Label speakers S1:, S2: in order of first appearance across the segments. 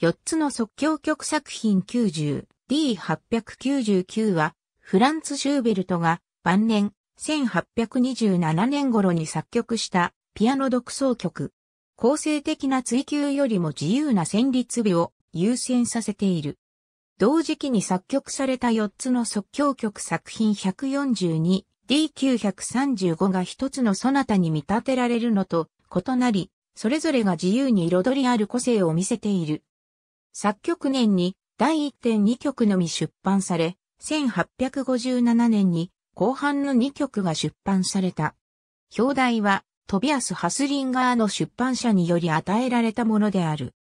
S1: 4つの即興曲作品 90D899 は、フランツ・シューベルトが晩年1827年頃に作曲したピアノ独奏曲。構成的な追求よりも自由な旋律美を優先させている。同時期に作曲された4つの即興曲作品 142D935 が1つのソナタに見立てられるのと異なり、それぞれが自由に彩りある個性を見せている。作曲年に第1.2曲のみ出版され、1857年に後半の2曲が出版された。表題はトビアス・ハスリンガーの出版社により与えられたものである。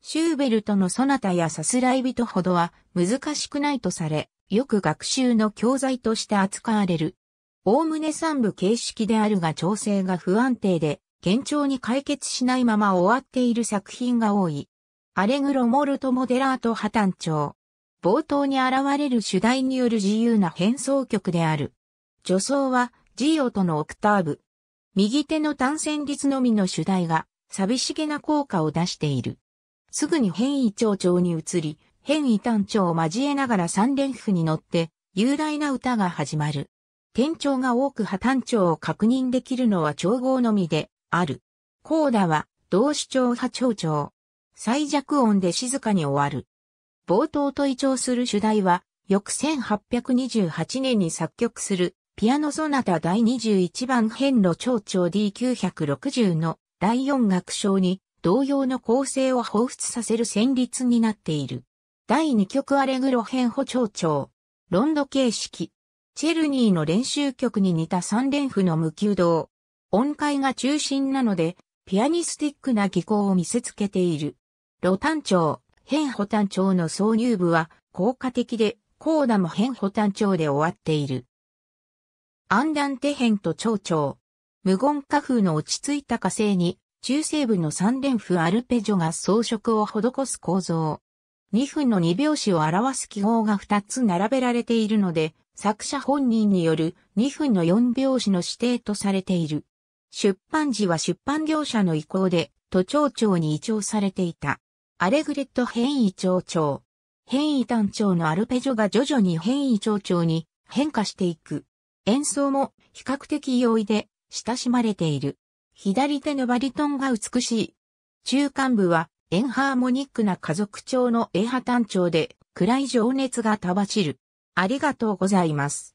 S1: シューベルトのソナタやさすらい人ほどは難しくないとされ、よく学習の教材として扱われる。おおむね三部形式であるが調整が不安定で、現状に解決しないまま終わっている作品が多い。アレグロモルトモデラート破綻調。冒頭に現れる主題による自由な変奏曲である。助走は、ジオとのオクターブ。右手の単旋律のみの主題が、寂しげな効果を出している。すぐに変異長調に移り、変異単調を交えながら三連符に乗って、雄大な歌が始まる。転調が多く破綻調を確認できるのは調合のみで、ある。コーダは、同主調派調調。最弱音で静かに終わる。冒頭と異調する主題は、翌1828年に作曲する、ピアノソナタ第21番編の長調 D960 の第4楽章に同様の構成を彷彿させる旋律になっている。第2曲アレグロ編補長調。ロンド形式。チェルニーの練習曲に似た三連符の無休動。音階が中心なので、ピアニスティックな技巧を見せつけている。ロ単調、変補単調の挿入部は効果的で、コーダも変補単調で終わっている。安断手変と蝶調。無言花風の落ち着いた火星に、中西部の三連符アルペジョが装飾を施す構造。2分の2拍子を表す記号が2つ並べられているので、作者本人による2分の4拍子の指定とされている。出版時は出版業者の意向で、都庁長に移調されていた。アレグレット変異蝶々。変異単調のアルペジョが徐々に変異蝶々に変化していく。演奏も比較的容易で親しまれている。左手のバリトンが美しい。中間部はエンハーモニックな家族調のエハ単調で暗い情熱がたばちる。ありがとうございます。